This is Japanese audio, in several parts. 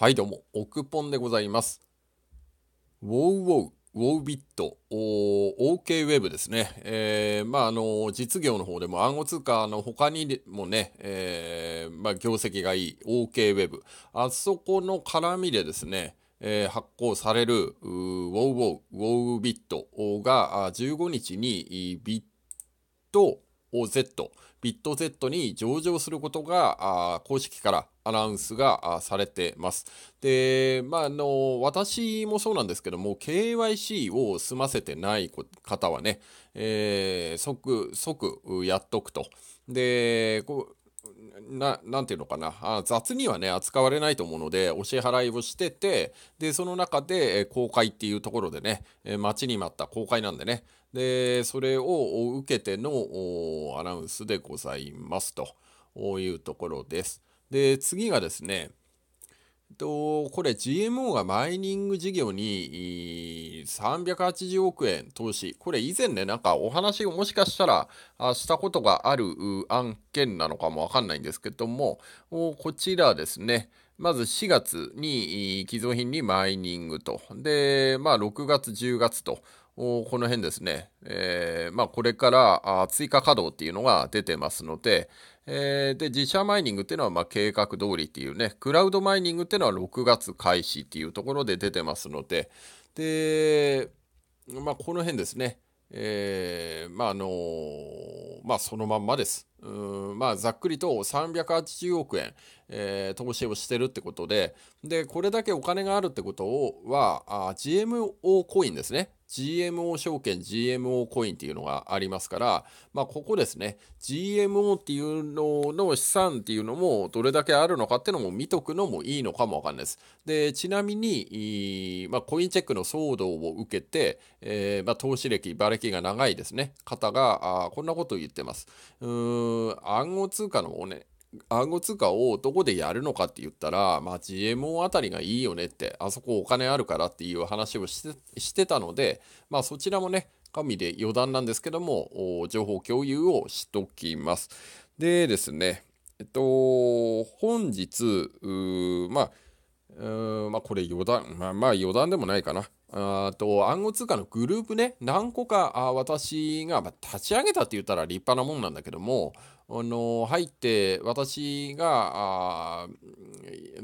はいどうも、クポンでございます。ウォウウォウ、ウォウビット、OK ウェブですね。えー、まあ、あの、実業の方でも暗号通貨の他にもね、えー、まあ、業績がいい OK ウェブ。あそこの絡みでですね、えー、発行されるウォウウォウ、ウォウビットが15日にビット、OZ、ビット Z に上場することが公式からアナウンスがされてます。で、まあ、あの、私もそうなんですけども、KYC を済ませてない方はね、えー、即、即やっとくと。で、な、なんていうのかなあ。雑にはね、扱われないと思うので、お支払いをしてて、で、その中で、え公開っていうところでね、え待ちに待った公開なんでね、で、それを受けてのアナウンスでございますというところです。で、次がですね、これ GMO がマイニング事業に380億円投資これ以前ねなんかお話をもしかしたらしたことがある案件なのかもわかんないんですけどもこちらですねまず4月に寄贈品にマイニングとでまあ6月10月とこの辺ですね、えー、まあ、これから追加稼働っていうのが出てますので、えー、で自社マイニングっていうのはま計画通りっていうね、クラウドマイニングっていうのは6月開始っていうところで出てますので、で、まあ、この辺ですね、えー、まあ、あのまあ、そのまんまです。まあ、ざっくりと380億円、えー、投資をしてるってことで、で、これだけお金があるってことは、GMO コインですね。GMO 証券、GMO コインっていうのがありますから、まあ、ここですね、GMO っていうのの資産っていうのもどれだけあるのかっていうのも見とくのもいいのかもわかんないです。で、ちなみに、まあ、コインチェックの騒動を受けて、えー、まあ、投資歴、馬歴が長いですね、方が、あこんなことを言ってます。うーん暗号通貨のおね、暗号通貨をどこでやるのかって言ったら、まあ GMO あたりがいいよねって、あそこお金あるからっていう話をしてしてたので、まあそちらもね、神で余談なんですけども、情報共有をしときます。でですね、えっと、本日、まあ、まあこれ余談、まあまあ余談でもないかな。あと暗号通貨のグループね何個かあ私が、まあ、立ち上げたって言ったら立派なもんなんだけどもあの入って私があ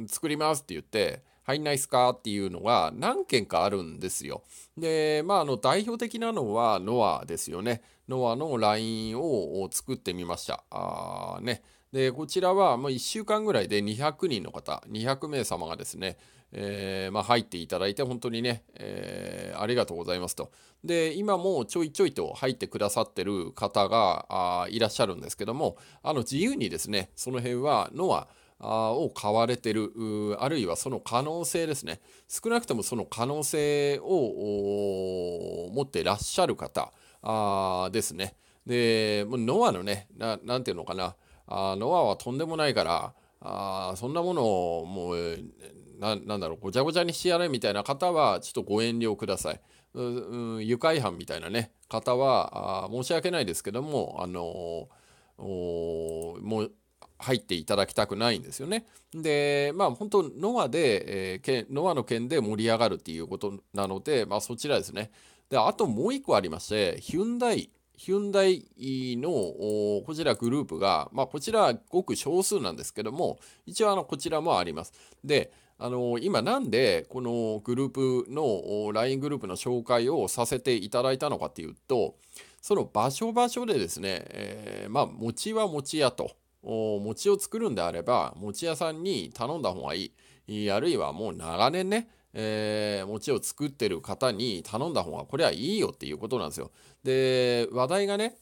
作りますって言って入んないっすかっていうのが何件かあるんですよ。で、まあ、あの代表的なのはノアですよね。ノアの LINE を作ってみました。あね、でこちらはもう1週間ぐらいで200人の方200名様がですねえー、まあ、入っていただいて本当にね、えー、ありがとうございますと。で、今もちょいちょいと入ってくださってる方がいらっしゃるんですけども、あの自由にですね、その辺はノアを買われてる、あるいはその可能性ですね、少なくともその可能性を持ってらっしゃる方ですね。で、ノアのね、何ていうのかな、あノアはとんでもないから、あそんなものをもうななんだろうごちゃごちゃにしてやれみたいな方はちょっとご遠慮ください。ううん、愉快犯みたいなね方はあ申し訳ないですけどもあのー、もう入っていただきたくないんですよね。でまあ本当ノアで、えー、ノアの件で盛り上がるっていうことなので、まあ、そちらですね。であともう一個ありましてヒュンダイヒュンダイのこちらグループが、まあ、こちらごく少数なんですけども一応あのこちらもあります。であの今なんでこのグループの LINE グループの紹介をさせていただいたのかっていうとその場所場所でですね、えー、まあ餅は餅屋と餅を作るんであれば餅屋さんに頼んだ方がいいあるいはもう長年ねえー、餅を作ってる方に頼んだ方がこれはいいよっていうことなんですよ。で話題がね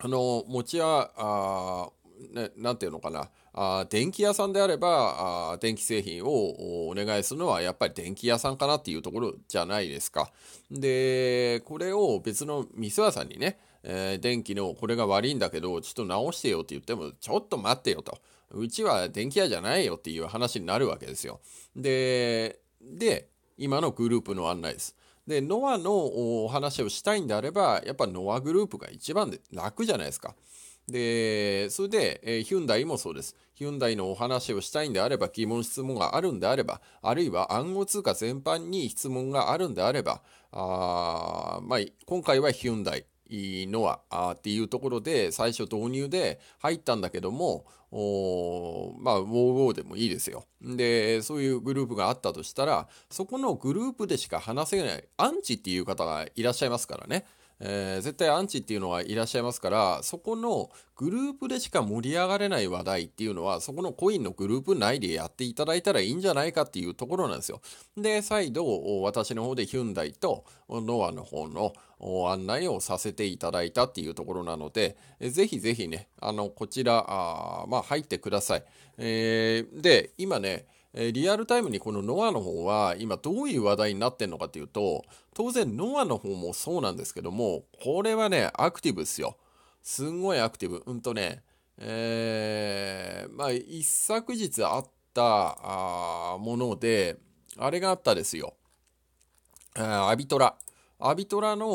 あの餅屋あ、ね、なんていうのかなあ電気屋さんであればあ電気製品をお願いするのはやっぱり電気屋さんかなっていうところじゃないですか。でこれを別の店屋さんにね、えー、電気のこれが悪いんだけどちょっと直してよって言ってもちょっと待ってよとうちは電気屋じゃないよっていう話になるわけですよ。でで今のグループの案内です。で、ノアのお話をしたいんであれば、やっぱノアグループが一番で楽じゃないですか。で、それで、えー、ヒュンダイもそうです。ヒュンダイのお話をしたいんであれば、疑問質問があるんであれば、あるいは暗号通貨全般に質問があるんであれば、あまあ、今回はヒュンダイ。のはあっていうところで最初導入で入ったんだけどもまあウォーウォーでもいいですよでそういうグループがあったとしたらそこのグループでしか話せないアンチっていう方がいらっしゃいますからねえー、絶対アンチっていうのはいらっしゃいますから、そこのグループでしか盛り上がれない話題っていうのは、そこのコインのグループ内でやっていただいたらいいんじゃないかっていうところなんですよ。で、再度、私の方でヒュンダイとノアの方の案内をさせていただいたっていうところなので、ぜひぜひね、あの、こちら、あまあ、入ってください。えー、で、今ね、リアルタイムにこのノアの方は今どういう話題になってんのかというと当然ノアの方もそうなんですけどもこれはねアクティブですよすんごいアクティブうんとねえー、まあ一昨日あったものであれがあったですよアビトラアビトラの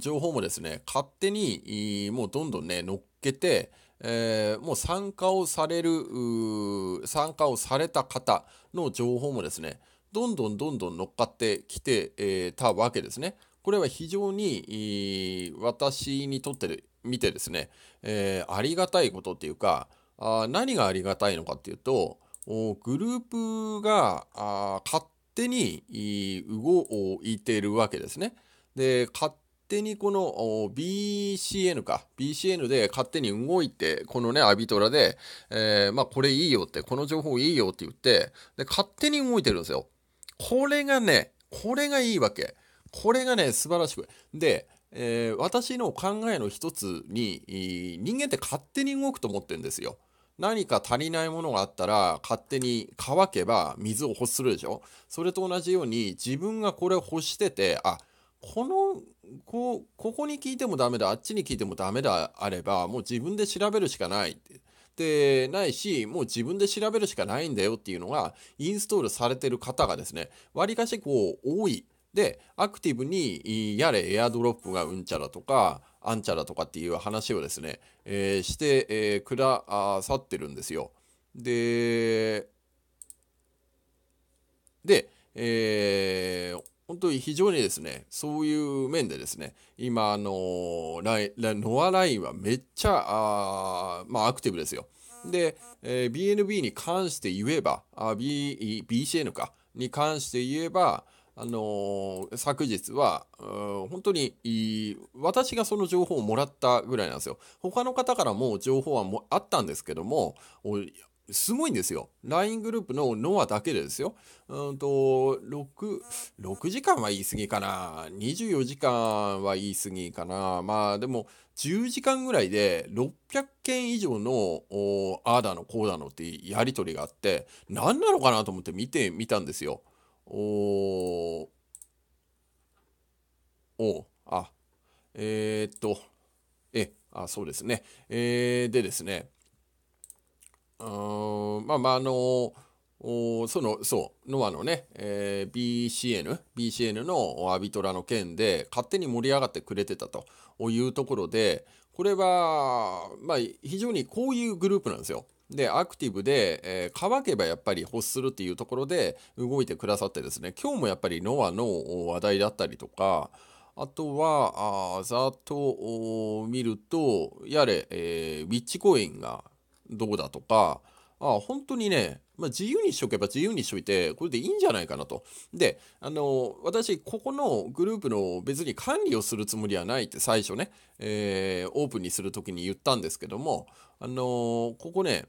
情報もですね勝手にもうどんどんね乗っけてえー、もう参加をされる、参加をされた方の情報もですね、どんどんどんどん乗っかってきて、えー、たわけですね。これは非常に、私にとってみてですね、えー、ありがたいことっていうか、あ何がありがたいのかっていうと、グループがあ勝手に動いているわけですね。で、勝手にこの BCN か BCN で勝手に動いてこのねアビトラで、えー、まあこれいいよってこの情報いいよって言ってで勝手に動いてるんですよこれがねこれがいいわけこれがね素晴らしくで、えー、私の考えの一つに人間って勝手に動くと思ってるんですよ何か足りないものがあったら勝手に乾けば水を欲するでしょそれと同じように自分がこれを欲しててあこのこここに聞いてもダメだあっちに聞いてもダメだあればもう自分で調べるしかないって。でないしもう自分で調べるしかないんだよっていうのがインストールされてる方がですねわりかしこう多いでアクティブにやれエアドロップがうんちゃらとかあんちゃらとかっていう話をですね、えー、して、えー、くださってるんですよででえー本当に非常にですね、そういう面でですね、今、あのライノアラインはめっちゃ、あまあ、アクティブですよ。で、えー、BNB に関して言えば、B、BCN か、に関して言えば、あのー、昨日は、本当に私がその情報をもらったぐらいなんですよ。他の方からも情報はもあったんですけども、すごいんですよ。LINE グループのノアだけでですよ。うんと、6、6時間は言い過ぎかな。24時間は言い過ぎかな。まあでも、10時間ぐらいで600件以上の、ああだの、こうだのってやりとりがあって、何なのかなと思って見てみたんですよ。おおあ、えー、っと、え、あ、そうですね。えー、でですね、うんまあまああのおそのそうノアのね、えー、BCN, BCN のアビトラの件で勝手に盛り上がってくれてたというところでこれは、まあ、非常にこういうグループなんですよ。で、アクティブで、えー、乾けばやっぱり欲するっていうところで動いてくださってですね、今日もやっぱりノアの話題だったりとか、あとは、あざっと見ると、やれ、えー、ウィッチコインがどうだとか、あ本当にね、まあ、自由にしとけば自由にしといて、これでいいんじゃないかなと。で、あの、私、ここのグループの別に管理をするつもりはないって最初ね、えー、オープンにするときに言ったんですけども、あのここね、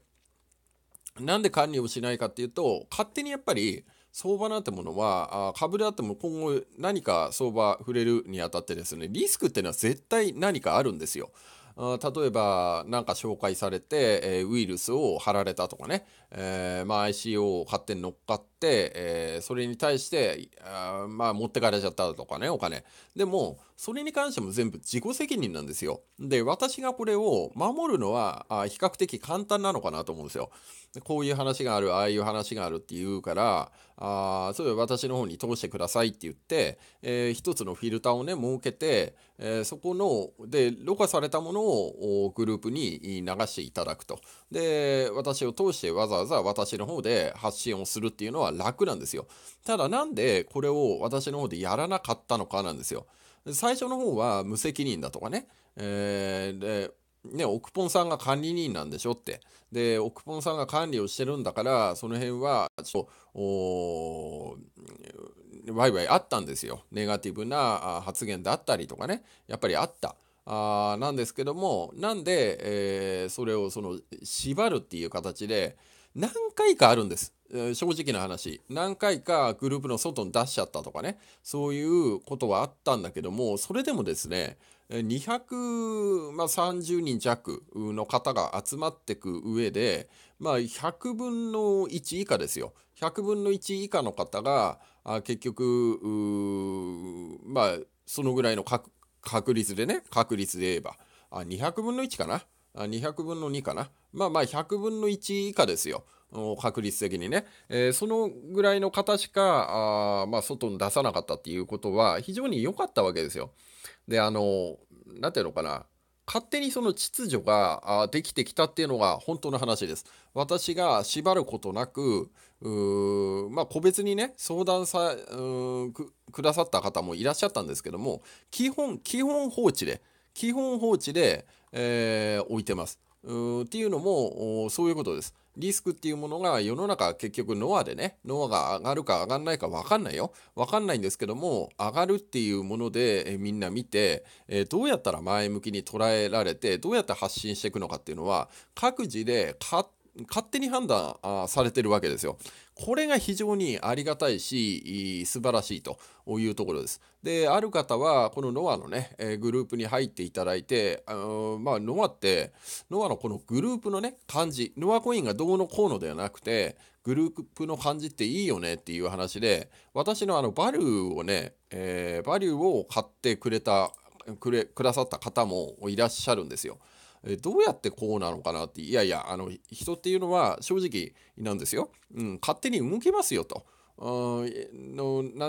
なんで管理をしないかっていうと、勝手にやっぱり、相場なんてものは、あ株であっても今後何か相場触れるにあたってですね、リスクっていうのは絶対何かあるんですよ。例えば何か紹介されて、ウイルスを貼られたとかね、えー、まあ ICO を勝手に乗っかって、えー、それに対してあまあ持ってかれちゃったとかねお金でもそれに関しても全部自己責任なんですよで私がこれを守るのはあ比較的簡単なのかなと思うんですよこういう話があるああいう話があるっていうからあそれ私の方に通してくださいって言って、えー、一つのフィルターをね設けて、えー、そこのでろ過されたものをグループに流していただくとで私を通してわざわざ私の方で発信をするっていうのは楽なんですよ。ただなんでこれを私の方でやらなかったのかなんですよ。最初の方は無責任だとかね。えー、でね、奥ポンさんが管理人なんでしょって。で、奥ポンさんが管理をしてるんだから、その辺は、ちょっと、ワイワイあったんですよ。ネガティブな発言だったりとかね。やっぱりあった。あなんですけども、なんで、えー、それをその、縛るっていう形で、何回かあるんです。正直な話何回かグループの外に出しちゃったとかねそういうことはあったんだけどもそれでもですね230人弱の方が集まってく上で、まあ、100分の1以下ですよ100分の1以下の方が結局まあそのぐらいの確率でね確率で言えば200分の1かな200分の2かなまあまあ100分の1以下ですよ。確率的にね、えー、そのぐらいの方しか、まあ、外に出さなかったっていうことは非常に良かったわけですよ。で、あの、なんていうのかな、勝手にその秩序ができてきたっていうのが本当の話です。私が縛ることなく、まあ、個別にね、相談さくくださった方もいらっしゃったんですけども、基本、基本放置で、基本放置で、えー、置いてます。っていうのもそういうことです。リスクっていうものが世の中結局ノアでね、ノアが上がるか上がんないか分かんないよ。分かんないんですけども、上がるっていうものでみんな見て、えどうやったら前向きに捉えられて、どうやって発信していくのかっていうのは、各自で勝勝手に判断されてるわけですよ。これが非常にありがたいし、素晴らしいというところです。で、ある方は、このノアのね、えグループに入っていただいて、あのまあ、ノアって、ノアのこのグループのね、感じ、ノアコインがどうのこうのではなくて、グループの感じっていいよねっていう話で、私のあの、バリューをね、えー、バリューを買ってくれた、くれ、くださった方もいらっしゃるんですよ。えどうやってこうなのかなっていやいやあの人っていうのは正直なんですよ、うん、勝手に動けますよと。の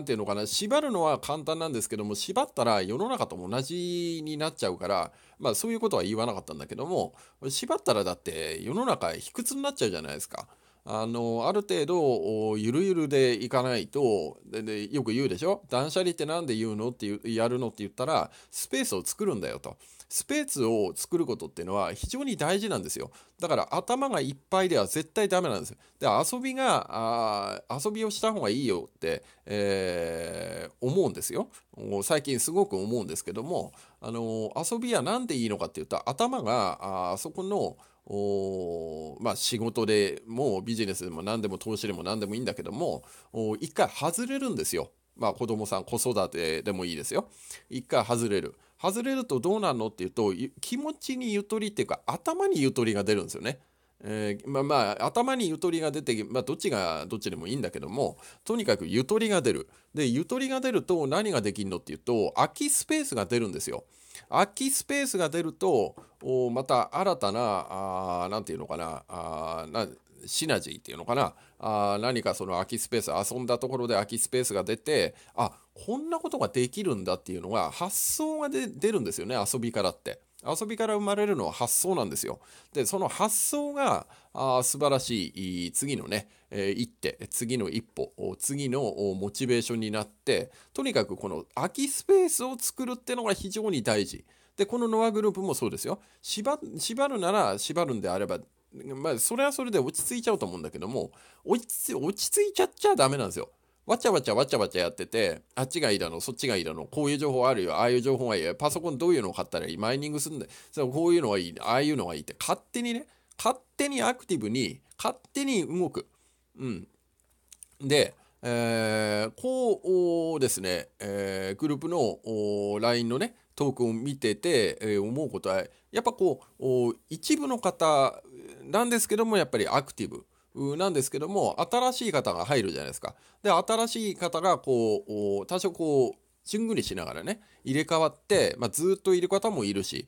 て言うのかな縛るのは簡単なんですけども縛ったら世の中と同じになっちゃうからまあそういうことは言わなかったんだけども縛ったらだって世の中卑屈になっちゃうじゃないですか。あのある程度ゆるゆるでいかないとでよく言うでしょ断捨離って何で言うのっていうやるのって言ったらスペースを作るんだよとスペースを作ることっていうのは非常に大事なんですよだから頭がいっぱいでは絶対ダメなんですよで遊びがあ遊びをした方がいいよって、えー、思うんですよ最近すごく思うんですけどもあの遊びは何でいいのかっていうと頭があそこのおまあ、仕事でもうビジネスでも何でも投資でも何でもいいんだけども一回外れるんですよ。まあ、子供さん子育てでもいいですよ。一回外れる。外れるとどうなるのっていうと気持ちにゆとりっていうか頭にゆとりが出るんですよね。えー、まあまあ頭にゆとりが出て、まあ、どっちがどっちでもいいんだけどもとにかくゆとりが出るでゆとりが出ると何ができるのっていうと空きスペースが出るんですよ空きスペースが出るとまた新たな何て言うのかなあなシナジーっていうのかなあ何かその空きスペース遊んだところで空きスペースが出てあこんなことができるんだっていうのが発想が出るんですよね遊びからって。遊びから生まれるのは発想なんですよ。で、その発想があ素晴らしい次のね、えー、一手、次の一歩、次のモチベーションになって、とにかくこの空きスペースを作るってのが非常に大事。で、このノアグループもそうですよ。縛縛るなら縛るんであれば、まあ、それはそれで落ち着いちゃうと思うんだけども、落ち落ち着いちゃっちゃダメなんですよ。わちゃわちゃわちゃわちゃやってて、あっちがいいだの、そっちがいいだの、こういう情報あるよ、ああいう情報はいいよ、パソコンどういうのを買ったらいい、マイニングするんだそこういうのはいい、ああいうのはいいって、勝手にね、勝手にアクティブに、勝手に動く。うん。で、えー、こうですね、えー、グループの LINE のね、トークを見てて、えー、思うことは、やっぱこう、一部の方なんですけども、やっぱりアクティブ。なんですけども新しい方が入るじゃないですか。で新しい方がこう多少こうしんぐりしながらね入れ替わって、まあ、ずっといる方もいるし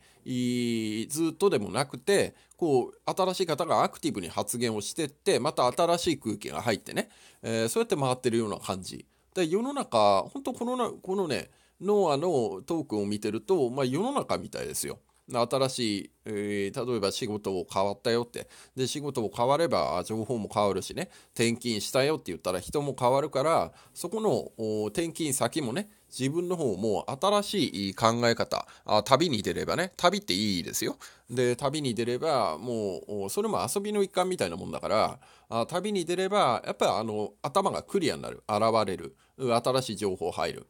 ずっとでもなくてこう新しい方がアクティブに発言をしてってまた新しい空気が入ってね、えー、そうやって回ってるような感じ。で世の中本当このこのねノアのトークを見てると、まあ、世の中みたいですよ。新しい、えー、例えば仕事を変わったよって。で、仕事を変われば情報も変わるしね、転勤したよって言ったら人も変わるから、そこの転勤先もね、自分の方も新しい考え方あ旅に出ればね旅っていいですよで旅に出ればもうそれも遊びの一環みたいなもんだからあ旅に出ればやっぱりあの頭がクリアになる現れる新しい情報入る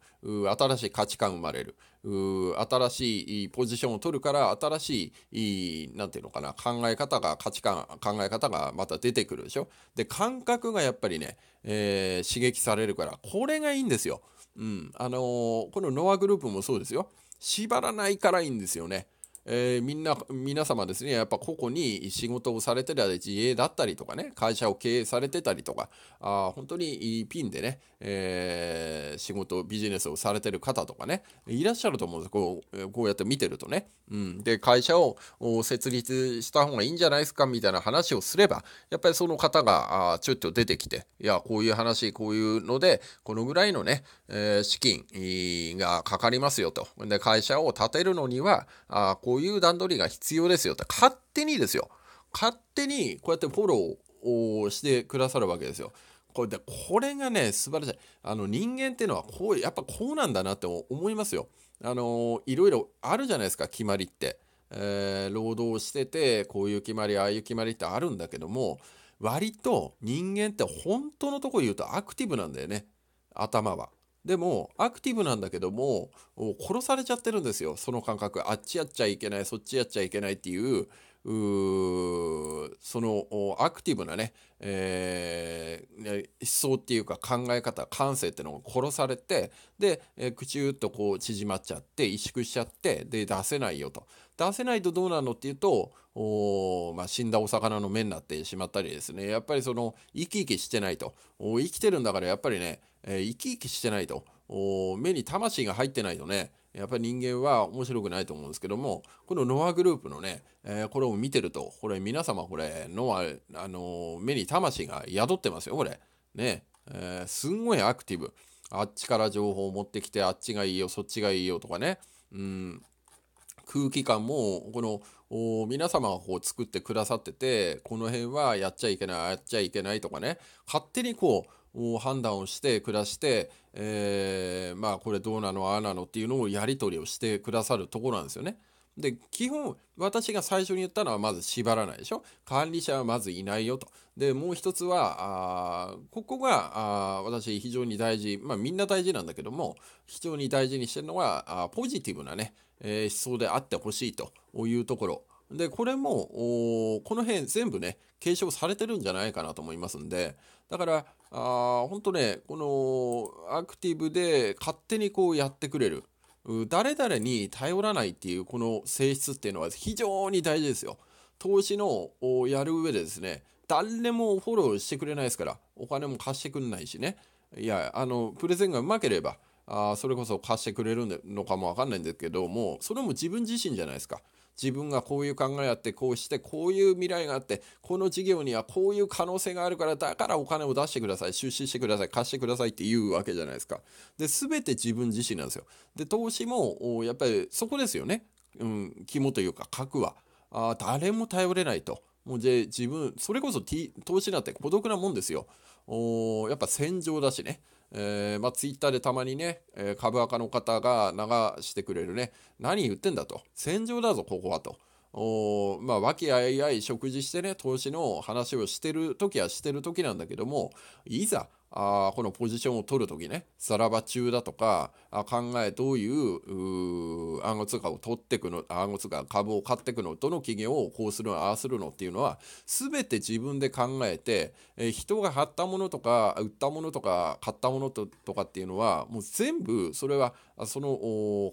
新しい価値観生まれる新しいポジションを取るから新しい何て言うのかな考え方が価値観考え方がまた出てくるでしょで感覚がやっぱりね、えー、刺激されるからこれがいいんですよ。うん、あのー、このノアグループもそうですよ。縛らないからいいんですよね。えー、みんな皆様ですねやっぱ個々に仕事をされてたり自営だったりとかね会社を経営されてたりとかあ本当にピンでね、えー、仕事ビジネスをされてる方とかねいらっしゃると思うんですこうこうやって見てるとね、うん、で会社を設立した方がいいんじゃないですかみたいな話をすればやっぱりその方があちょっと出てきていやこういう話こういうのでこのぐらいのね、えー、資金がかかりますよとで会社を建てるのにはあこうこういう段取りが必要ですよって、勝手にですよ。勝手にこうやってフォローをしてくださるわけですよ。これでこれがね、素晴らしい。あの人間っていうのはこう、やっぱこうなんだなって思いますよ。あのいろいろあるじゃないですか、決まりって。えー、労働してて、こういう決まり、ああいう決まりってあるんだけども、割と人間って本当のとこ言うとアクティブなんだよね、頭は。でもアクティブなんだけども殺されちゃってるんですよその感覚あっちやっちゃいけないそっちやっちゃいけないっていうそのアクティブなね、えー、思想っていうか考え方感性っていうのが殺されてで、えー、口ゅっとこう縮まっちゃって萎縮しちゃってで出せないよと出せないとどうなのっていうとお、まあ、死んだお魚の目になってしまったりですねやっぱりその生き生きしてないと生きてるんだからやっぱりねえー、生き生きしてないと目に魂が入ってないとねやっぱり人間は面白くないと思うんですけどもこのノアグループのね、えー、これを見てるとこれ皆様これノア、あのー、目に魂が宿ってますよこれね、えー、すんごいアクティブあっちから情報を持ってきてあっちがいいよそっちがいいよとかねうん空気感もこの皆様がこう作ってくださっててこの辺はやっちゃいけないやっちゃいけないとかね勝手にこう判断をして暮らして、えー、まあこれどうなのああなのっていうのをやり取りをしてくださるところなんですよね。で基本私が最初に言ったのはまず縛らないでしょ管理者はまずいないよとでもう一つはあここがあ私非常に大事まあみんな大事なんだけども非常に大事にしてるのはあポジティブなね、えー、思想であってほしいというところでこれもこの辺全部ね継承されてるんじゃないかなと思いますんでだからあ本当ねこのアクティブで勝手にこうやってくれる誰々に頼らないっていうこの性質っていうのは非常に大事ですよ投資のをやる上でですね誰もフォローしてくれないですからお金も貸してくれないしねいやあのプレゼンがうまければあそれこそ貸してくれるのかもわかんないんですけどもそれも自分自身じゃないですか自分がこういう考えあってこうしてこういう未来があってこの事業にはこういう可能性があるからだからお金を出してください出資してください貸してくださいっていうわけじゃないですかで全て自分自身なんですよで投資もやっぱりそこですよね、うん、肝というか核はあ誰も頼れないと。もうで自分、それこそ、T、投資なんて孤独なもんですよ。おやっぱ戦場だしね。えー、まあ、ツイッターでたまにね、えー、株赤の方が流してくれるね、何言ってんだと、戦場だぞ、ここはと。おまあ、和気あいあい食事してね、投資の話をしてる時はしてる時なんだけども、いざ、あこのポジションを取る時ねさらば中だとかあ考えどういう暗号通貨を取ってくの暗号通貨株を買ってくのどの企業をこうするのああするのっていうのは全て自分で考えて、えー、人が貼ったものとか売ったものとか買ったものとかっていうのはもう全部それはその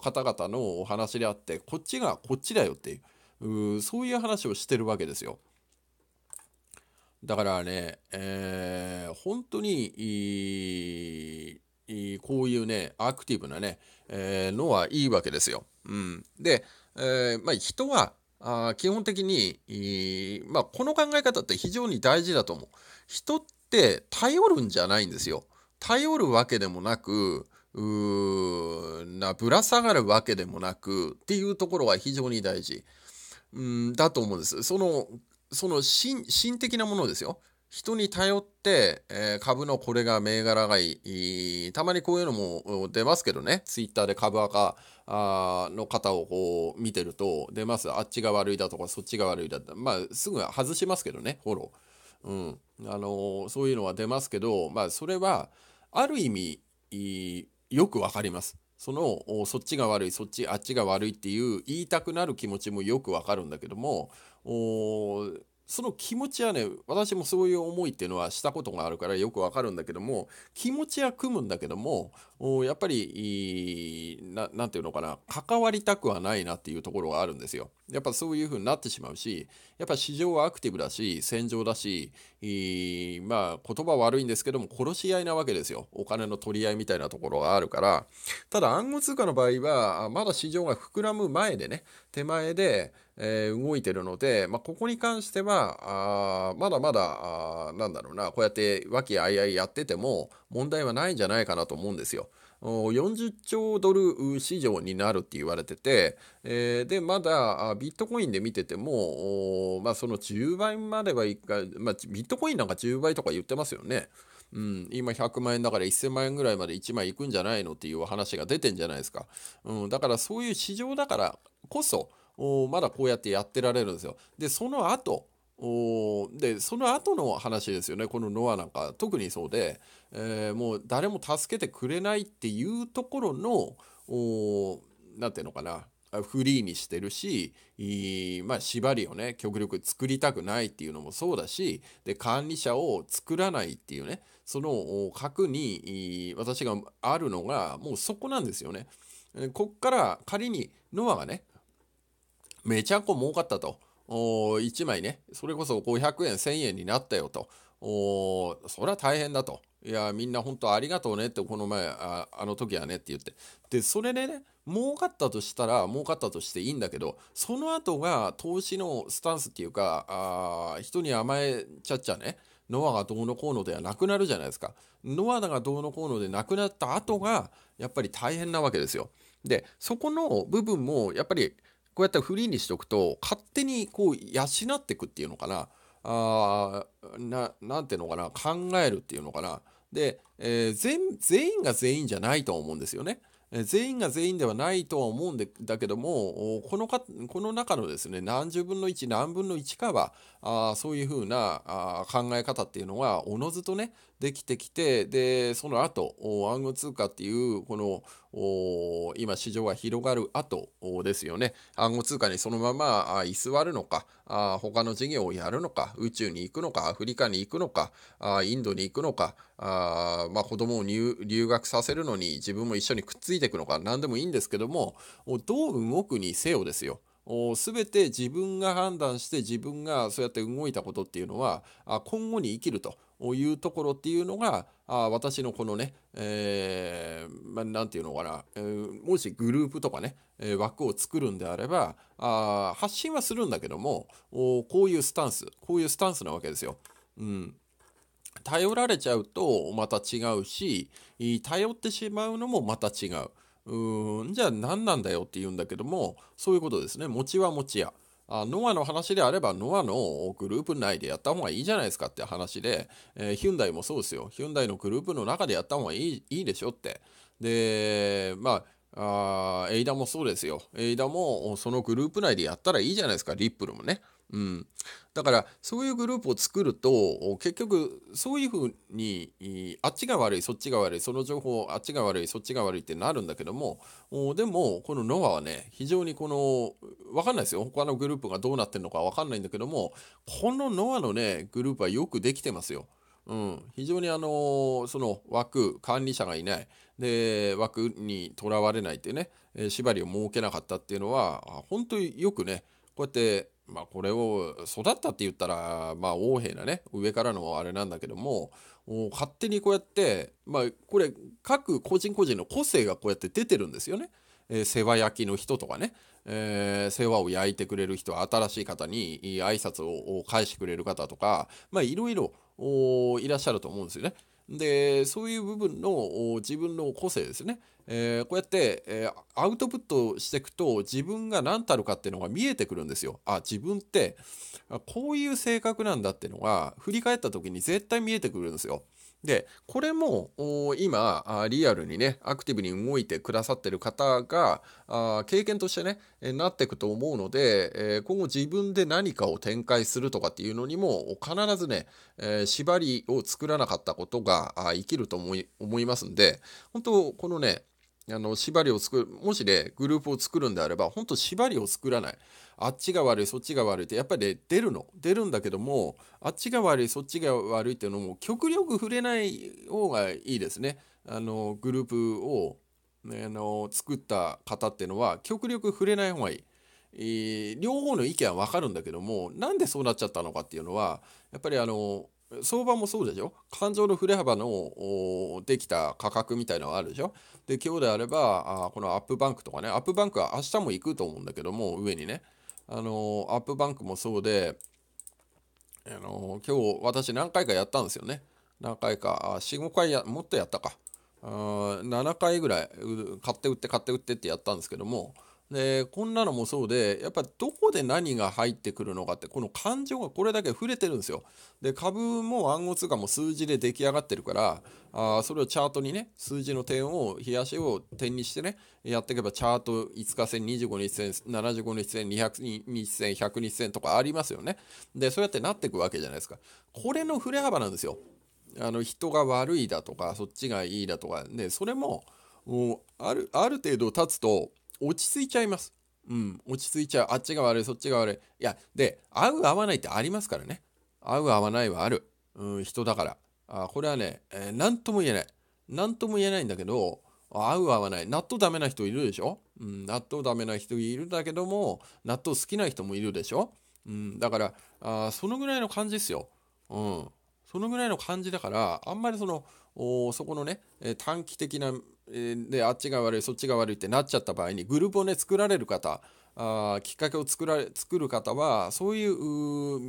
方々のお話であってこっちがこっちだよっていうそういう話をしてるわけですよ。だからね、えー、本当にこういうね、アクティブなね、えー、のはいいわけですよ。うん、で、えー、まあ、人はあ基本的に、まあ、この考え方って非常に大事だと思う。人って頼るんじゃないんですよ。頼るわけでもなく、うなぶら下がるわけでもなくっていうところは非常に大事、うん、だと思うんです。そのその心心的なものですよ。人に頼って、えー、株のこれが銘柄がいいたまにこういうのも出ますけどねツイッターで株赤の方をこう見てると出ますあっちが悪いだとかそっちが悪いだまあすぐ外しますけどねフォロー、うんあのー、そういうのは出ますけど、まあ、それはある意味よくわかります。そのそっちが悪いそっちあっちが悪いっていう言いたくなる気持ちもよくわかるんだけどもその気持ちはね私もそういう思いっていうのはしたことがあるからよくわかるんだけども気持ちは組むんだけどもやっぱり何て言うのかな関わりたくはないなっていうところがあるんですよ。やっぱそういうふうになってしまうしやっぱ市場はアクティブだし戦場だし、まあ言葉悪いんですけども殺し合いなわけですよお金の取り合いみたいなところがあるからただ暗号通貨の場合はまだ市場が膨らむ前でね手前でえー、動いてるので、まあ、ここに関しては、あまだまだあ、なんだろうな、こうやって和気あいあいやってても問題はないんじゃないかなと思うんですよ。40兆ドル市場になるって言われてて、えー、で、まだビットコインで見てても、まあ、その10倍まではいか、まあ、ビットコインなんか10倍とか言ってますよね。うん、今100万円だから1000万円ぐらいまで1枚いくんじゃないのっていう話が出てんじゃないですか。うん、だからそういう市場だからこそ、まだこうやってやってられるんですよ。で、その後、でその後の話ですよねこのノアなんか特にそうで、えー、もう誰も助けてくれないっていうところの何て言うのかなフリーにしてるし、まあ、縛りをね極力作りたくないっていうのもそうだしで管理者を作らないっていうねその核に私があるのがもうそこなんですよね。こっから仮にノアがねめちゃこ儲かったと。1枚ね、それこそ500円、1000円になったよと。おそりゃ大変だと。いや、みんな本当ありがとうねって、この前、ああの時はねって言って。で、それでね、儲かったとしたら、儲かったとしていいんだけど、その後が投資のスタンスっていうか、あ人に甘えちゃっちゃね、ノアがどうのこうのではなくなるじゃないですか。ノアがどうのこうのでなくなった後が、やっぱり大変なわけですよ。で、そこの部分も、やっぱり、こうやってフリーにしておくと勝手にこう養っていくっていうのかなあななて言うのかな考えるっていうのかなで、えー、全員が全員じゃないと思うんですよね。全員が全員ではないとは思うんだけどもこのかこの中のですね何十分の1何分の1かはあそういうふうなあ考え方っていうのはおのずとねできてきてでその後暗号通貨っていうこの今市場が広がる後ですよね暗号通貨にそのまま居座るのか他の事業をやるのか宇宙に行くのかアフリカに行くのかインドに行くのかまあ、子供を入留学させるのに自分も一緒にくっついていくのか何でもいいんですけどもどう動くにせよですよ全て自分が判断して自分がそうやって動いたことっていうのは今後に生きるというところっていうのがあ私のこのね何、えーて言うのかな、えー、もしグループとかね、えー、枠を作るんであればあ発信はするんだけどもおこういうスタンスこういうスタンスなわけですよ。うん頼られちゃうとまた違うし頼ってしまうのもまた違ううんじゃあ何なんだよって言うんだけどもそういうことですね餅は餅や。あノアの話であれば、ノアのグループ内でやった方がいいじゃないですかって話で、えー、ヒュンダイもそうですよ。ヒュンダイのグループの中でやった方がいいいいでしょって。で、まあ、あエイダもそうですよ。エイダもそのグループ内でやったらいいじゃないですか、リップルもね。うん、だからそういうグループを作ると結局そういうふうにあっちが悪いそっちが悪いその情報あっちが悪いそっちが悪いってなるんだけどもでもこの NOAA はね非常にこの分かんないですよ他のグループがどうなってるのか分かんないんだけどもこの NOAA のねグループはよくできてますよ。うん、非常にあのその枠管理者がいないで枠にとらわれないっていうね、え縛りを設けなかったっていうのは本当によくねこうやってまあ、これを育ったって言ったら、まあ、横柄なね上からのあれなんだけども勝手にこうやって、まあ、これ各個人個人の個性がこうやって出てるんですよね。えー、世話焼きの人とかね、えー、世話を焼いてくれる人新しい方に挨拶を返してくれる方とかまあいろいろいらっしゃると思うんですよね。でそういう部分の自分の個性ですね、えー、こうやって、えー、アウトプットしていくと自分が何たるかっていうのが見えてくるんですよ。あ自分ってこういう性格なんだっていうのが振り返った時に絶対見えてくるんですよ。でこれも今リアルにねアクティブに動いてくださってる方が経験としてねなっていくと思うので今後自分で何かを展開するとかっていうのにも必ずね縛りを作らなかったことが生きると思い思いますんで本当このねあの縛りを作るもしねグループを作るんであれば本当縛りを作らないあっちが悪いそっちが悪いってやっぱり、出るの出るんだけどもあっちが悪いそっちが悪いっていうのも極力触れない方がいいですね。あのグループを、ね、あの作った方っていうのは極力触れない方がいい。両方の意見は分かるんだけどもなんでそうなっちゃったのかっていうのはやっぱりあの相場もそうでしょ感情の振れ幅のできた価格みたいなのはあるでしょで今日であればあこのアップバンクとかねアップバンクは明日も行くと思うんだけども上にねあのアップバンクもそうであの今日私何回かやったんですよね何回か45回やもっとやったかあ7回ぐらい買って売って買って売ってってやったんですけどもでこんなのもそうでやっぱどこで何が入ってくるのかってこの感情がこれだけ触れてるんですよ。で株も暗号通貨も数字で出来上がってるからあそれをチャートにね数字の点を冷やしを点にしてねやっていけばチャート5日線25日線75日線200日線100日線とかありますよね。でそうやってなっていくわけじゃないですか。これの振れ幅なんですよ。あの人が悪いだとかそっちがいいだとかでそれももうあるある程度経つと落ち着いちゃいます。うん、落ち着いちゃう。あっちが悪い、そっちが悪い。いや、で、合う合わないってありますからね。合う合わないはある。うん、人だから。あこれはね、えー、何とも言えない。何とも言えないんだけど、合う合わない。納豆ダメな人いるでしょ、うん、納豆ダメな人いるだけども、納豆好きな人もいるでしょ、うん、だから、あそのぐらいの感じですよ。うん。そのぐらいの感じだから、あんまりその、おそこのね、えー、短期的なであっちが悪いそっちが悪いってなっちゃった場合にグループをね作られる方あきっかけを作られ作る方はそうい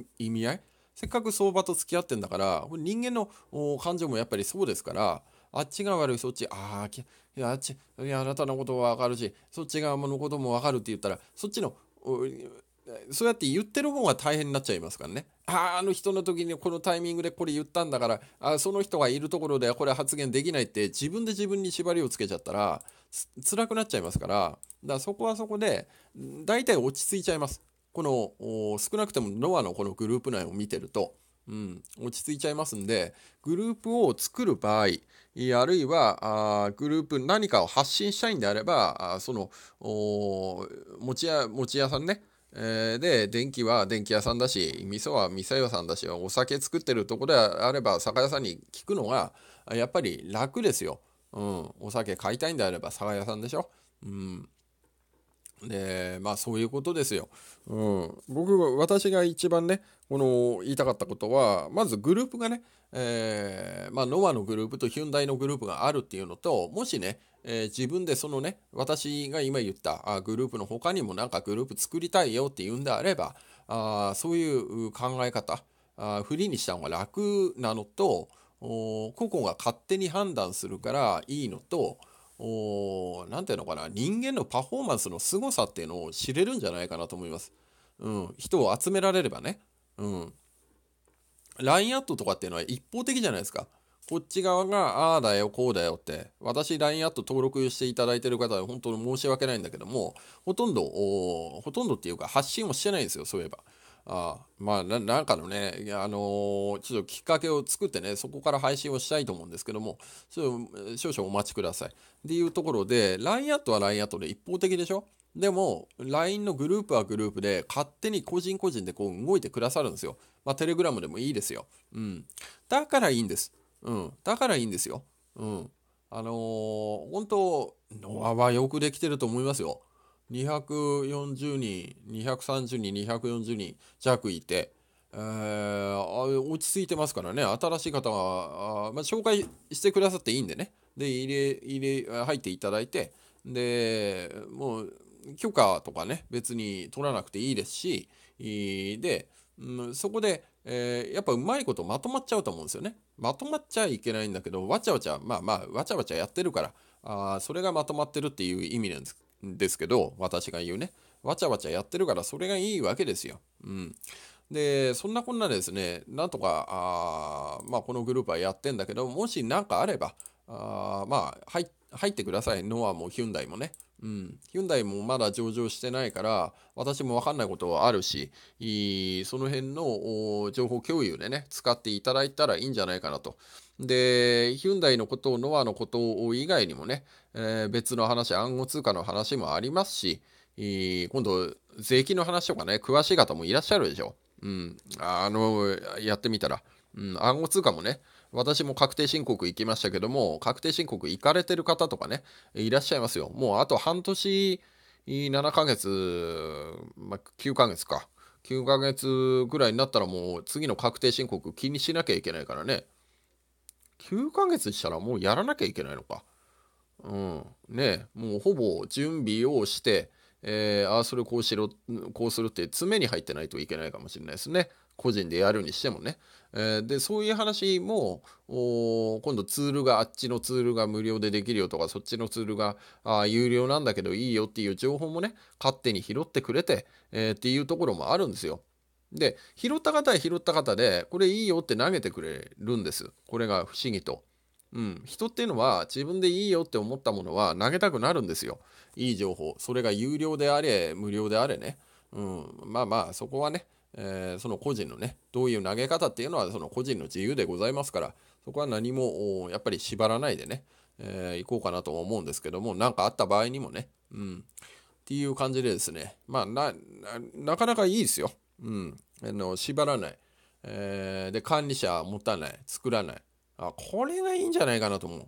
う意味合いせっかく相場と付き合ってんだから人間の感情もやっぱりそうですからあっちが悪いそっちあああっちいやあなたのことは分かるしそっち側のことも分かるって言ったらそっちのそうやって言ってる方が大変になっちゃいますからね。ああ、あの人の時にこのタイミングでこれ言ったんだから、あその人がいるところでこれ発言できないって自分で自分に縛りをつけちゃったら、辛くなっちゃいますから、だからそこはそこで、大体落ち着いちゃいます。この、少なくともノアのこのグループ内を見てると。うん、落ち着いちゃいますんで、グループを作る場合、あるいはあグループ何かを発信したいんであれば、あその持ち持ち屋さんね、えー、で電気は電気屋さんだし味噌は味噌屋さんだしお酒作ってるとこであれば酒屋さんに聞くのがやっぱり楽ですよ。うん、お酒買いたいんであれば酒屋さんでしょ。うんで、まあそういうことですよ。うん。僕、私が一番ね、この言いたかったことは、まずグループがね、えー、まあノアのグループとヒュンダイのグループがあるっていうのと、もしね、えー、自分でそのね、私が今言ったあグループの他にもなんかグループ作りたいよっていうんであれば、あそういう考え方あ、フリーにした方が楽なのと、個々が勝手に判断するからいいのと、おなていうのかな、人間のパフォーマンスの凄さっていうのを知れるんじゃないかなと思います。うん、人を集められればね。うん。LINE アットとかっていうのは一方的じゃないですか。こっち側が、ああだよ、こうだよって、私 LINE アット登録していただいてる方は本当に申し訳ないんだけども、ほとんど、ほとんどっていうか発信をしてないんですよ、そういえば。あまあなんかのね、あのー、ちょっときっかけを作ってね、そこから配信をしたいと思うんですけども、ちょっと少々お待ちください。っていうところで、LINE アットは LINE アットで一方的でしょでも、LINE のグループはグループで、勝手に個人個人でこう動いてくださるんですよ。まあ、テレグラムでもいいですよ。うん。だからいいんです。うん。だからいいんですよ。うん。あのー、本当、ノアはよくできてると思いますよ。240人230人240人弱いて、えー、落ち着いてますからね新しい方はまあ、紹介してくださっていいんでねで入れ入っていただいてでもう許可とかね別に取らなくていいですしで、うん、そこで、えー、やっぱうまいことまとまっちゃうと思うんですよねまとまっちゃいけないんだけどわちゃわちゃまあまあわちゃわちゃやってるからあそれがまとまってるっていう意味なんですですけど、私が言うね。わちゃわちゃやってるからそれがいいわけですよ。うん。で、そんなこんなですね、なんとか、あまあ、このグループはやってんだけど、もし何かあれば、あまあ入、入ってください。ノアもヒュンダイもね。うん。ヒュンダイもまだ上場してないから、私もわかんないことはあるし、その辺の情報共有でね、使っていただいたらいいんじゃないかなと。で、ヒュンダイのことを、ノアのことを以外にもね、えー、別の話、暗号通貨の話もありますし、今度、税金の話とかね、詳しい方もいらっしゃるでしょ。うん、あの、やってみたら。うん、暗号通貨もね、私も確定申告行きましたけども、確定申告行かれてる方とかね、いらっしゃいますよ。もうあと半年、7ヶ月、まあ、9ヶ月か。9ヶ月ぐらいになったらもう次の確定申告気にしなきゃいけないからね。9ヶ月したらもうやらなきゃいけないのか。うん、ねもうほぼ準備をして、えー、ああそれこうしろこうするって詰めに入ってないといけないかもしれないですね個人でやるにしてもね、えー、でそういう話も今度ツールがあっちのツールが無料でできるよとかそっちのツールがあ有料なんだけどいいよっていう情報もね勝手に拾ってくれて、えー、っていうところもあるんですよで拾った方は拾った方でこれいいよって投げてくれるんですこれが不思議と。うん、人っていうのは自分でいいよって思ったものは投げたくなるんですよ。いい情報。それが有料であれ、無料であれね。うん、まあまあ、そこはね、えー、その個人のね、どういう投げ方っていうのはその個人の自由でございますから、そこは何もやっぱり縛らないでね、えー、行こうかなと思うんですけども、何かあった場合にもね、うん、っていう感じでですね、まあな、なかなかいいですよ。うん、あの縛らない、えー、で、管理者持たない、作らない。あこれがいいんじゃないかなと思う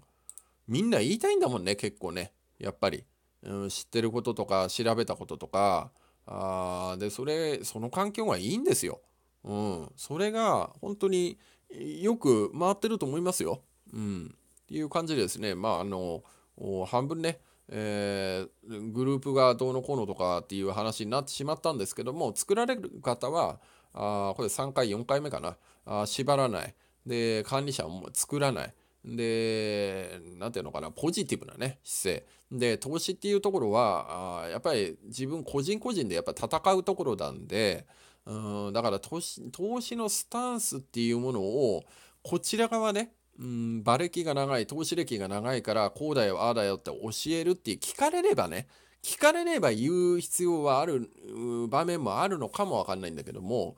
みんな言いたいんだもんね結構ねやっぱり、うん、知ってることとか調べたこととかあでそれその環境がいいんですよ、うん、それが本当によく回ってると思いますよ、うん、っていう感じでですねまああの半分ねえー、グループがどうのこうのとかっていう話になってしまったんですけども作られる方はあこれ3回4回目かなあ縛らないで、管理者も作らない。で、なんていうのかな、ポジティブなね、姿勢。で、投資っていうところは、あやっぱり自分個人個人でやっぱ戦うところなんで、うんだから投資投資のスタンスっていうものを、こちら側ね、うん、馬歴が長い、投資歴が長いから、こうだよ、ああだよって教えるって聞かれればね、聞かれれば言う必要はある場面もあるのかもわかんないんだけども、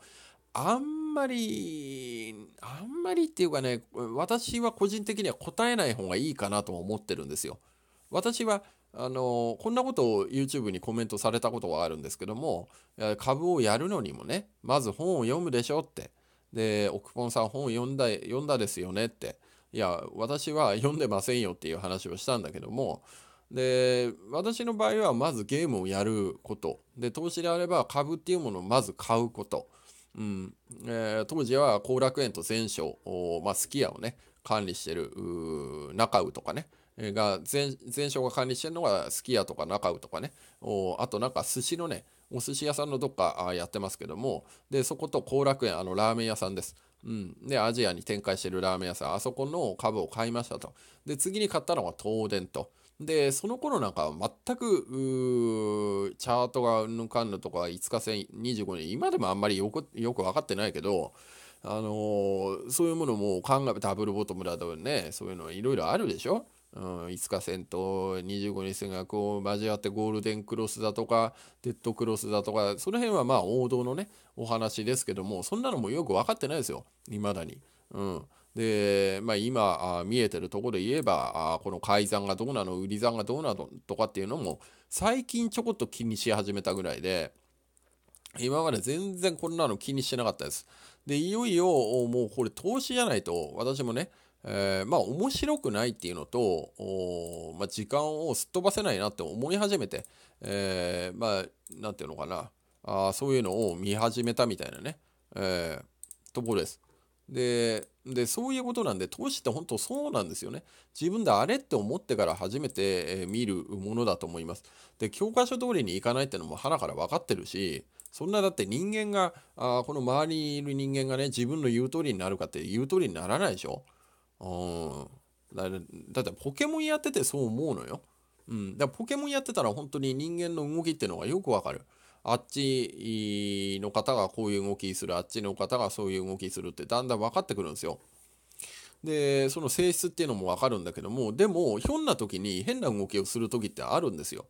あんんまり、あんまりっていうかね、私は個人的には答えない方がいいかなとも思ってるんですよ。私は、あの、こんなことを YouTube にコメントされたことがあるんですけども、株をやるのにもね、まず本を読むでしょって。で、奥本さん本読んだ、読んだですよねって。いや、私は読んでませんよっていう話をしたんだけども、で、私の場合はまずゲームをやること。で、投資であれば株っていうものをまず買うこと。うんえー、当時は後楽園と全商、まあ、スキヤをね管理してる中尾とかねが全全商が管理してるのがすき家とか中尾とかねおあとなんか寿司のねお寿司屋さんのどっかやってますけどもでそこと後楽園あのラーメン屋さんですうん、でアジアに展開してるラーメン屋さんあそこの株を買いましたとで次に買ったのが東電とで、その頃なんか全く、チャートがうんぬかんぬとか5日線25年、今でもあんまりよく、よく分かってないけど、あのー、そういうものも考え、ダブルボトムだとね、そういうのいろいろあるでしょうん、5日線と25日線がこう交わってゴールデンクロスだとかデッドクロスだとかその辺はまあ王道のねお話ですけどもそんなのもよく分かってないですよ未だに。うん、で、まあ、今見えてるところで言えばこの改ざんがどうなの売り算がどうなのとかっていうのも最近ちょこっと気にし始めたぐらいで今まで全然こんなの気にしてなかったです。でいよいよもうこれ投資じゃないと私もねえー、まあ面白くないっていうのと、まあ、時間をすっ飛ばせないなって思い始めて、えー、まあなんていうのかなあそういうのを見始めたみたいなね、えー、ところです。ででそういうことなんで投資って本当そうなんですよね自分であれって思ってから初めて、見るものだと思いますで教科書通りにいかないってのもはから分かってるしそんなだって人間があこの周りにいる人間がね自分の言う通りになるかって言う通りにならないでしょうんだだってポケモンやっててそう思うのよ、うん、だポケモンやってたら本当に人間の動きってのがよくわかるあっちの方がこういう動きする、あっちの方がそういう動きするってだんだん分かってくるんですよ。で、その性質っていうのも分かるんだけども、でも、ひょんな時に変な動きをする時ってあるんですよ。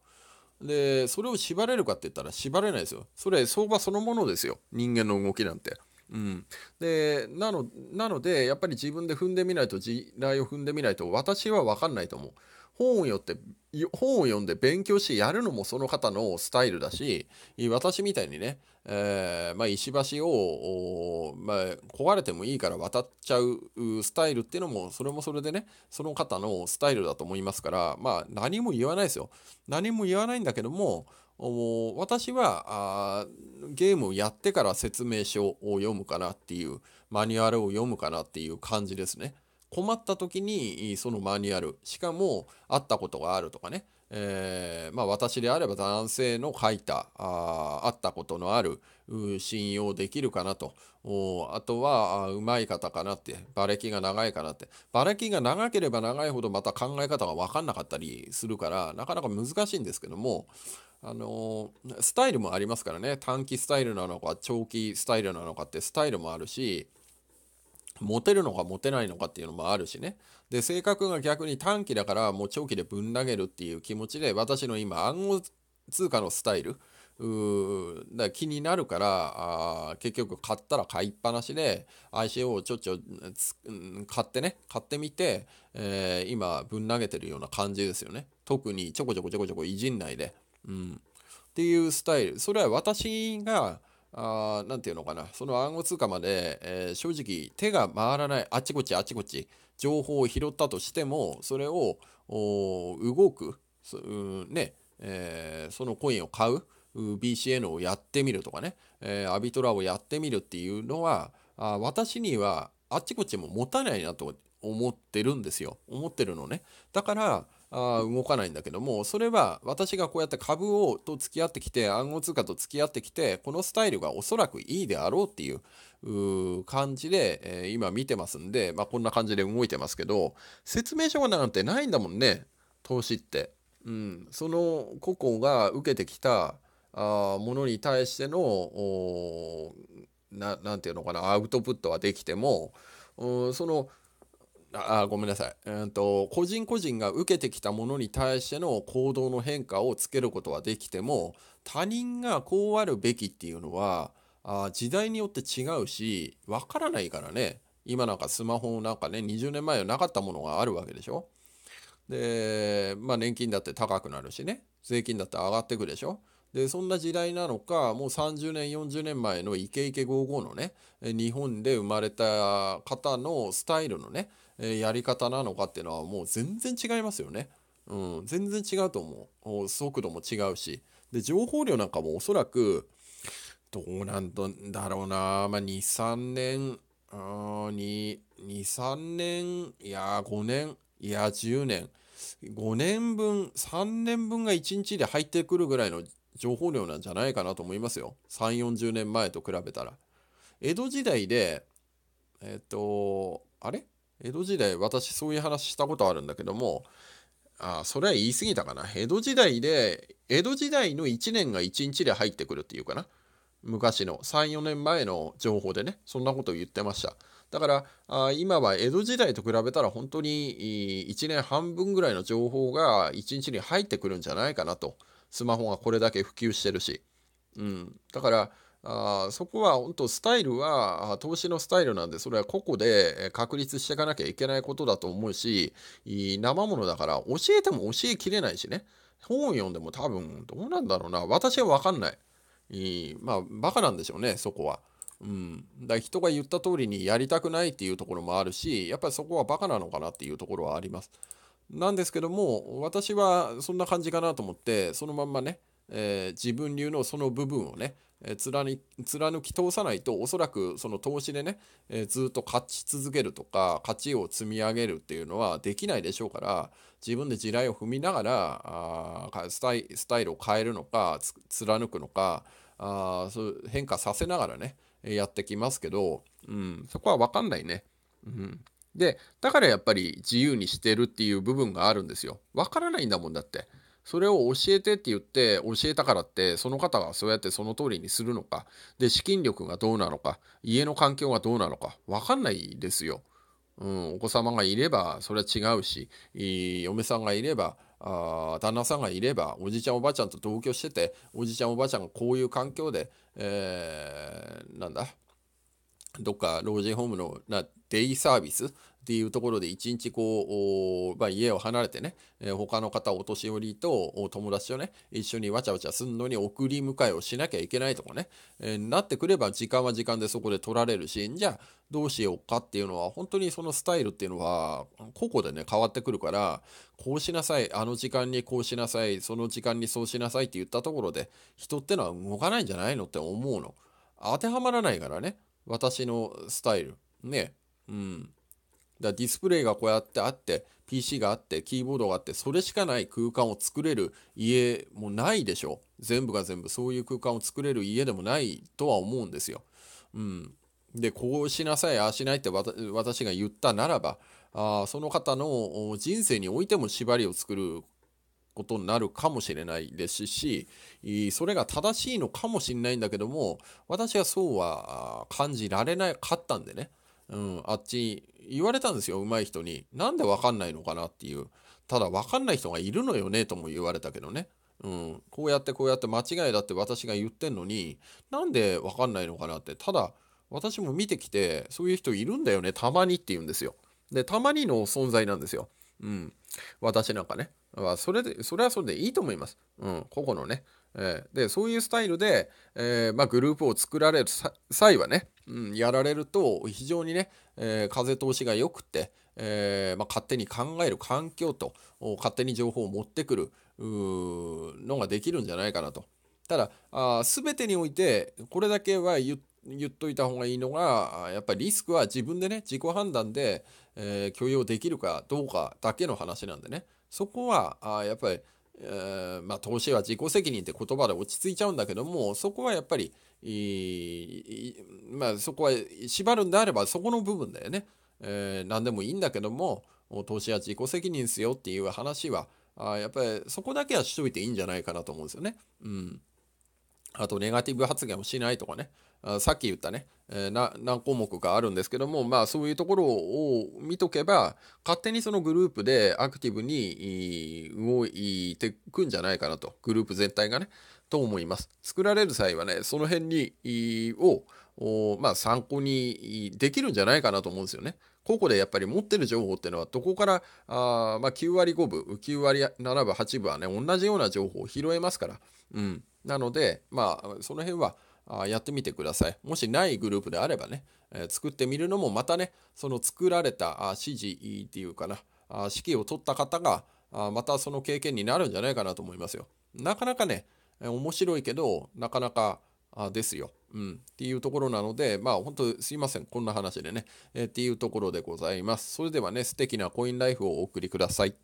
で、それを縛れるかって言ったら縛れないですよ。それ相場そのものですよ。人間の動きなんて。うん、でなのなのでやっぱり自分で踏んでみないと地雷を踏んでみないと私は分かんないと思う。本を読本を読んで勉強してやるのもその方のスタイルだし私みたいにね、えー、まあ、石橋を、まあ、れてもいいから渡っちゃうスタイルっていうのもそれもそれでねその方のスタイルだと思いますからまあ何も言わないですよ何も言わないんだけども私はゲームをやってから説明書を読むかなっていうマニュアルを読むかなっていう感じですね。困った時にそのマニュアルしかも会ったことがあるとかね、えー、まあ、私であれば男性の書いたあ会ったことのある信用できるかなとあとはうまい方かなって馬歴が長いかなって馬歴が長ければ長いほどまた考え方が分かんなかったりするからなかなか難しいんですけどもあのスタイルもありますからね短期スタイルなのか長期スタイルなのかってスタイルもあるしモテるのかモテないのかっていうのもあるしね。で、性格が逆に短期だからもう長期でぶん投げるっていう気持ちで、私の今暗号通貨のスタイル、うだ気になるからあ結局買ったら買いっぱなしで ICO をちょっちょ、うん、買ってね買ってみて、えー、今ぶん投げてるような感じですよね特にちょこちょこちょこちょこいじんないで、うん、っていうスタイルそれは私があなんていうのかな、その暗号通貨まで、えー、正直手が回らない、あちこちあちこち情報を拾ったとしても、それを動く、ねえー、そのコインを買う、BCN をやってみるとかね、えー、アビトラをやってみるっていうのは、あ私にはあちこちも持たないなと思ってるんですよ。思ってるのね。だから、あ動かないんだけどもそれは私がこうやって株をと付き合ってきて暗号通貨と付き合ってきてこのスタイルがおそらくいいであろうっていう感じで、え今見てますんで、まあ、こんな感じで動いてますけど説明書がなんてないんだもんね投資って。うん、その個々が受けてきたあものに対しての何て言うのかなアウトプットはできても、うん、そのあごめんなさい、えーと、個人個人が受けてきたものに対しての行動の変化をつけることはできても他人がこうあるべきっていうのはあ時代によって違うしわからないからね今なんかスマホなんかね20年前はなかったものがあるわけでしょでまあ年金だって高くなるしね税金だって上がってくでしょでそんな時代なのかもう30年40年前のイケイケ55のね日本で生まれた方のスタイルのねやり方なのかっていうのはもう全然違いますよね。うん、全然違うと思う。速度も違うし。で、情報量なんかもおそらく、どうなんだろうな、まあ、2、3年、2、2、3年、いや、5年、いや、10年、5年分、3年分が1日で入ってくるぐらいの情報量なんじゃないかなと思いますよ。3、40年前と比べたら。江戸時代で、えっ、と、あれ江戸時代私そういう話したことあるんだけどもあそれは言い過ぎたかな江戸時代で江戸時代の1年が1日で入ってくるっていうかな昔の34年前の情報でねそんなこと言ってましただからあ今は江戸時代と比べたら本当に1年半分ぐらいの情報が1日に入ってくるんじゃないかなとスマホがこれだけ普及してるし、うん、だからあそこは本当スタイルは投資のスタイルなんでそれは個々で確立していかなきゃいけないことだと思うし生ものだから教えても教えきれないしね本を読んでも多分どうなんだろうな私は分かんないまあバカなんでしょうねそこは。うん、だ人が言った通りにやりたくないっていうところもあるしやっぱりそこはバカなのかなっていうところはあります。なんですけども私はそんな感じかなと思ってそのまんまね、えー、自分流のその部分をねえ貫貫き通さないとおそらくその投資でね、えずっと勝ち続けるとか勝ちを積み上げるっていうのはできないでしょうから自分で地雷を踏みながらあスタイスタイルを変えるのか貫くのかあそ変化させながらねやってきますけど、うん、そこは分かんないね。うんで、だからやっぱり自由にしてるっていう部分があるんですよ。わからないんだもんだって。それを教えてって言って教えたからってその方がそうやってその通りにするのかで資金力がどうなのか家の環境がどうなのか分かんないですよ。うん、お子様がいればそれは違うし嫁さんがいればあ旦那さんがいればおじちゃんおばあちゃんと同居してておじちゃんおばあちゃんがこういう環境で、えー、なんだどっか老人ホームのなデイサービスっていうところで一日こう、まあ、家を離れてね、えー、他の方お年寄りと友達とね一緒にわちゃわちゃすんのに送り迎えをしなきゃいけないとかね、えー、なってくれば時間は時間でそこで取られるしじゃあどうしようかっていうのは本当にそのスタイルっていうのは個々でね変わってくるからこうしなさいあの時間にこうしなさいその時間にそうしなさいって言ったところで人ってのは動かないんじゃないのって思うの当てはまらないからね私のスタイルねうんだディスプレイがこうやってあって PC があってキーボードがあってそれしかない空間を作れる家もないでしょ全部が全部そういう空間を作れる家でもないとは思うんですよ。うん、でこうしなさいああしないって私が言ったならばあその方の人生においても縛りを作ることになるかもしれないですしそれが正しいのかもしれないんだけども私はそうは感じられなかったんでね。うん、あっち言われたんですよ上手い人になんで分かんないのかなっていうただ分かんない人がいるのよねとも言われたけどね、うん、こうやってこうやって間違いだって私が言ってんのになんで分かんないのかなってただ私も見てきてそういう人いるんだよねたまにって言うんですよでたまにの存在なんですよ、うん、私なんかねそれでそれはそれでいいと思います、うん、個々のねえー、でそういうスタイルで、えーまあ、グループを作られる際はね、うん、やられると非常にね、えー、風通しが良くて、えーまあ、勝手に考える環境と勝手に情報を持ってくるのができるんじゃないかなと。ただあ全てにおいてこれだけは言っといた方がいいのがやっぱりリスクは自分でね自己判断で、えー、許容できるかどうかだけの話なんでねそこはあやっぱりえー、まあ、投資は自己責任って言葉で落ち着いちゃうんだけどもそこはやっぱり、まあ、そこは縛るんであればそこの部分だよね、えー、何でもいいんだけども投資は自己責任ですよっていう話はあやっぱりそこだけはしといていいんじゃないかなと思うんですよね。うん、あとネガティブ発言をしないとかね、さっき言ったね、えー、何項目かあるんですけども、まあ、そういうところを見とけば勝手にそのグループでアクティブに動いてくんじゃないかなとグループ全体がねと思います作られる際はねその辺にを、まあ、参考にできるんじゃないかなと思うんですよね。個々でやっぱり持ってる情報っていうのはどこからあ、まあ、9割5分9割7分8分はね同じような情報を拾えますから、うん、なのでまあその辺はあやってみてください。もしないグループであればね、え作ってみるのもまたね、その作られたあ指示っていうかな、あ指揮を取った方があまたその経験になるんじゃないかなと思いますよ。なかなかね、え面白いけど、なかなかですよ、うん。っていうところなので、まあ本当すいません、こんな話でね、えー、っていうところでございます。それではね、素敵なコインライフをお送りください。